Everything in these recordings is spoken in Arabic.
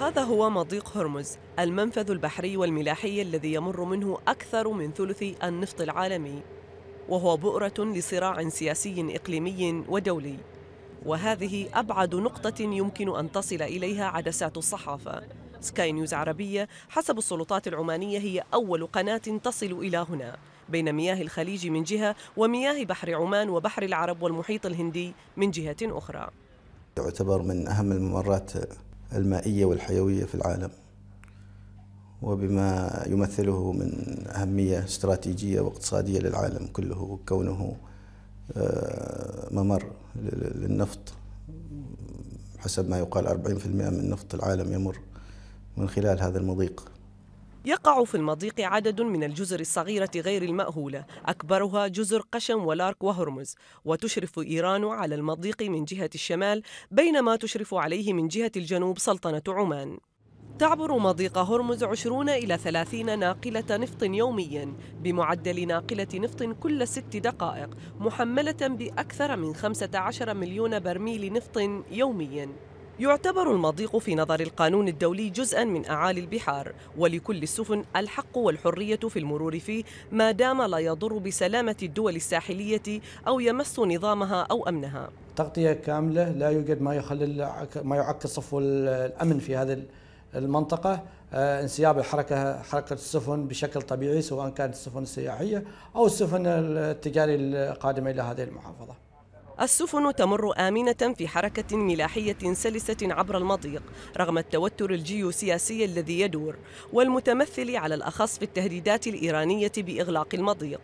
هذا هو مضيق هرمز المنفذ البحري والملاحي الذي يمر منه أكثر من ثلث النفط العالمي وهو بؤرة لصراع سياسي إقليمي ودولي وهذه أبعد نقطة يمكن أن تصل إليها عدسات الصحافة سكاي نيوز عربية حسب السلطات العمانية هي أول قناة تصل إلى هنا بين مياه الخليج من جهة ومياه بحر عمان وبحر العرب والمحيط الهندي من جهة أخرى تعتبر من أهم الممرات المائية والحيوية في العالم وبما يمثله من أهمية استراتيجية واقتصادية للعالم كله كونه آه، ممر للنفط حسب ما يقال 40% من نفط العالم يمر من خلال هذا المضيق يقع في المضيق عدد من الجزر الصغيرة غير المأهولة أكبرها جزر قشم ولارك وهرمز وتشرف إيران على المضيق من جهة الشمال بينما تشرف عليه من جهة الجنوب سلطنة عمان تعبر مضيق هرمز 20 إلى 30 ناقلة نفط يوميا بمعدل ناقلة نفط كل ست دقائق محملة بأكثر من 15 مليون برميل نفط يوميا يعتبر المضيق في نظر القانون الدولي جزءا من اعالي البحار ولكل السفن الحق والحريه في المرور فيه ما دام لا يضر بسلامه الدول الساحليه او يمس نظامها او امنها. تغطيه كامله لا يوجد ما يخلل ما يعكر صفو الامن في هذه المنطقه آه، انسياب الحركه حركه السفن بشكل طبيعي سواء كانت السفن السياحيه او السفن التجاريه القادمه الى هذه المحافظه. السفن تمر آمنة في حركة ملاحية سلسة عبر المضيق رغم التوتر الجيوسياسي الذي يدور والمتمثل على الأخص في التهديدات الإيرانية بإغلاق المضيق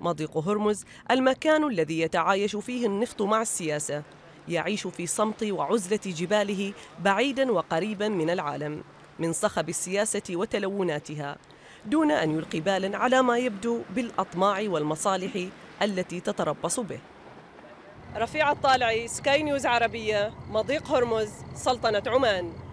مضيق هرمز المكان الذي يتعايش فيه النفط مع السياسة يعيش في صمت وعزلة جباله بعيدا وقريبا من العالم من صخب السياسة وتلوناتها دون أن يلقي بالا على ما يبدو بالأطماع والمصالح التي تتربص به رفيع الطالعي سكاي نيوز عربية مضيق هرمز سلطنة عمان